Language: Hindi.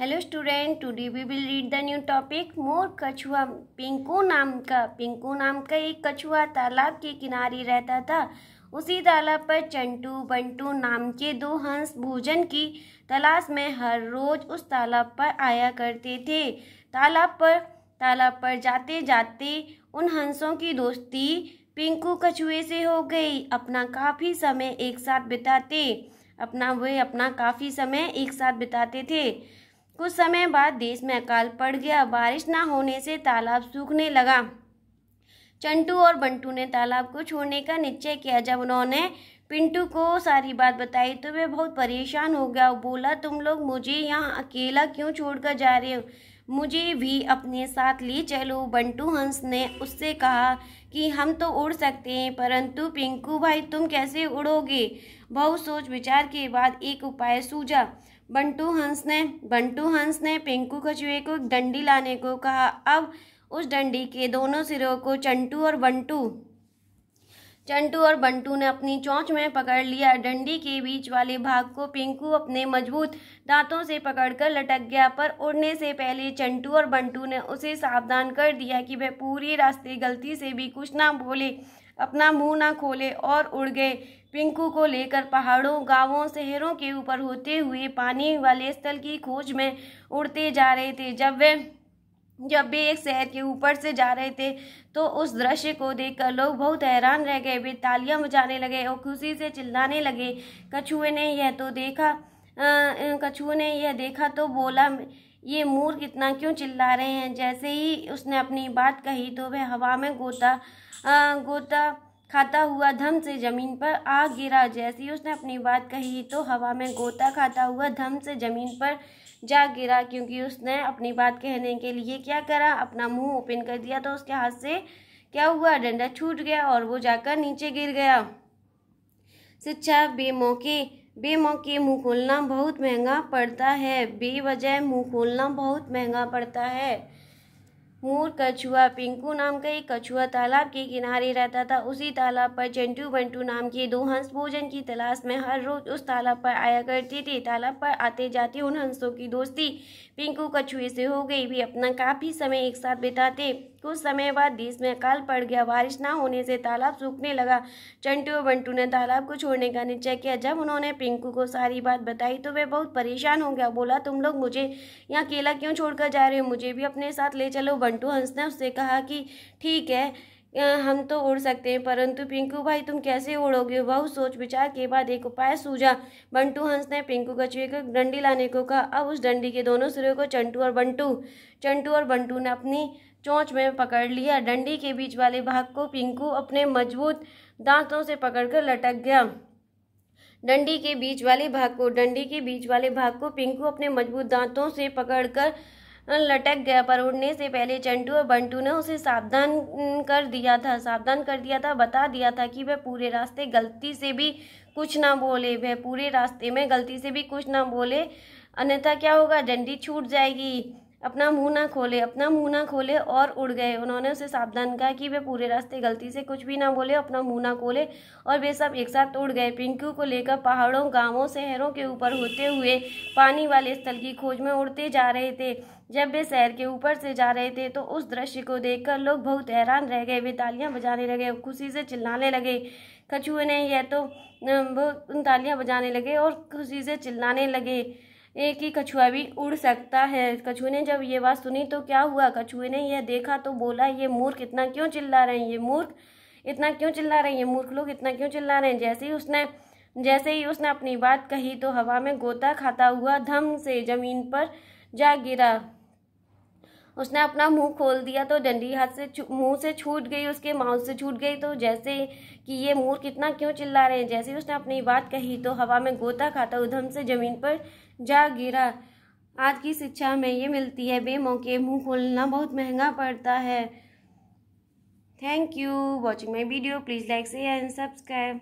hello student today we will read the new topic मोर कछुआ पिंकू नाम का पिंकू नाम का एक कछुआ तालाब के किनारे रहता था उसी तालाब पर चंटू बंटू नाम के दो हंस भोजन की तलाश में हर रोज उस तालाब पर आया करते थे तालाब पर तालाब पर जाते जाते उन हंसों की दोस्ती पिंकू कछुए से हो गई अपना काफ़ी समय एक साथ बिताते अपना वे अपना काफ़ी समय एक साथ बिताते थे कुछ समय बाद देश में अकाल पड़ गया बारिश ना होने से तालाब सूखने लगा चंटू और बंटू ने तालाब को छोड़ने का निश्चय किया जब उन्होंने पिंटू को सारी बात बताई तो वह बहुत परेशान हो गया बोला तुम लोग मुझे यहाँ अकेला क्यों छोड़कर जा रहे हो मुझे भी अपने साथ ले चलो बंटू हंस ने उससे कहा कि हम तो उड़ सकते हैं परंतु पिंकू भाई तुम कैसे उड़ोगे बहुत सोच विचार के बाद एक उपाय सूझा बंटू हंस ने बंटू हंस ने पिंकू कछुए को एक डंडी लाने को कहा अब उस डंडी के दोनों सिरों को चंटू और बंटू चंटू और बंटू ने अपनी चोंच में पकड़ लिया डंडी के बीच वाले भाग को पिंकू अपने मजबूत दांतों से पकड़कर लटक गया पर उड़ने से पहले चंटू और बंटू ने उसे सावधान कर दिया कि वह पूरी रास्ते गलती से भी कुछ ना बोले अपना मुंह ना खोले और उड़ गए पिंकू को लेकर पहाड़ों गांवों शहरों के ऊपर होते हुए पानी वाले स्थल की खोज में उड़ते जा रहे थे जब वे जब वे एक शहर के ऊपर से जा रहे थे तो उस दृश्य को देखकर लोग बहुत हैरान रह गए वे तालियां बजाने लगे और खुशी से चिल्लाने लगे कछुए ने यह तो देखा कछुए ने यह देखा तो बोला ये मूर कितना क्यों चिल्ला रहे हैं जैसे ही उसने अपनी बात कही तो वह हवा में गोता आ, गोता खाता हुआ धम से जमीन पर आ गिरा जैसी उसने अपनी बात कही तो हवा में गोता खाता हुआ धम से जमीन पर जा गिरा क्योंकि उसने अपनी बात कहने के लिए क्या करा अपना मुंह ओपन कर दिया तो उसके हाथ से क्या हुआ डंडा छूट गया और वो जाकर नीचे गिर गया शिक्षा बेमौके बेमौके मुंह खोलना बहुत महंगा पड़ता है बेवजह मुंह खोलना बहुत महंगा पड़ता है मोर कछुआ पिंकू नाम का एक कछुआ तालाब के किनारे रहता था उसी तालाब पर चंटू बंटू नाम के दो हंस भोजन की तलाश में हर रोज उस तालाब पर आया करते थे तालाब पर आते जाते उन हंसों की दोस्ती पिंकू कछुए से हो गई भी अपना काफ़ी समय एक साथ बिताते कुछ समय बाद देश में अकाल पड़ गया बारिश ना होने से तालाब सूखने लगा चंटू और बंटू ने तालाब को छोड़ने का निश्चय किया जब उन्होंने पिंकू को सारी बात बताई तो वह बहुत परेशान हो गया बोला तुम लोग मुझे यहाँ अकेला क्यों छोड़कर जा रहे हो मुझे भी अपने साथ ले चलो बंटू हंस ने उससे कहा कि ठीक है हम तो उड़ सकते हैं परंतु पिंकू भाई तुम कैसे उड़ोगे बहुत सोच विचार के बाद एक उपाय सूझा बंटू हंस ने पिंकू कछुए को डंडी लाने को कहा अब उस डंडी के दोनों सिरों को चंटू और बंटू चंटू और बंटू ने अपनी चोंच में पकड़ लिया डंडी के बीच वाले भाग को पिंकू अपने मजबूत दांतों से पकड़कर लटक गया डंडी के बीच वाले भाग को डंडी के बीच वाले भाग को पिंकू अपने मजबूत दांतों से पकड़कर लटक गया पर उड़ने से पहले चंटू और बंटू ने उसे सावधान कर दिया था सावधान कर दिया था बता दिया था कि वह पूरे रास्ते गलती से भी कुछ ना बोले वह पूरे रास्ते में गलती से भी कुछ ना बोले अन्यथा क्या होगा डंडी छूट जाएगी अपना मुंह ना खोले अपना मुंह ना खोले और उड़ गए उन्होंने उसे सावधान कहा कि वे पूरे रास्ते गलती से कुछ भी ना बोले अपना मुंह ना खोले और वे सब एक साथ उड़ गए पिंकू को लेकर पहाड़ों गांवों शहरों के ऊपर होते हुए पानी वाले स्थल की खोज में उड़ते जा रहे थे जब वे शहर के ऊपर से जा रहे थे तो उस दृश्य को देख लोग बहुत हैरान रह गए वे तालियाँ बजाने लगे खुशी से चिल्लाने लगे कछुए ने यह तो बहुत तालियाँ बजाने लगे और खुशी से चिल्लाने लगे कि कछुआ भी उड़ सकता है कछुए ने जब ये बात सुनी तो क्या हुआ कछुए ने यह देखा तो बोला ये मूर्ख इतना क्यों चिल्ला रहे हैं ये मूर्ख इतना क्यों चिल्ला रहे हैं ये मूर्ख लोग इतना क्यों चिल्ला रहे हैं जैसे ही उसने जैसे ही उसने अपनी बात कही तो हवा में गोता खाता हुआ धम से जमीन पर जा गिरा उसने अपना मुंह खोल दिया तो डंडी हाथ से मुंह से छूट गई उसके माउथ से छूट गई तो जैसे कि ये मोर कितना क्यों चिल्ला रहे हैं जैसे उसने अपनी बात कही तो हवा में गोता खाता उधम से ज़मीन पर जा गिरा आज की शिक्षा में ये मिलती है बेमौके मुंह खोलना बहुत महंगा पड़ता है thank you watching my video please like share and subscribe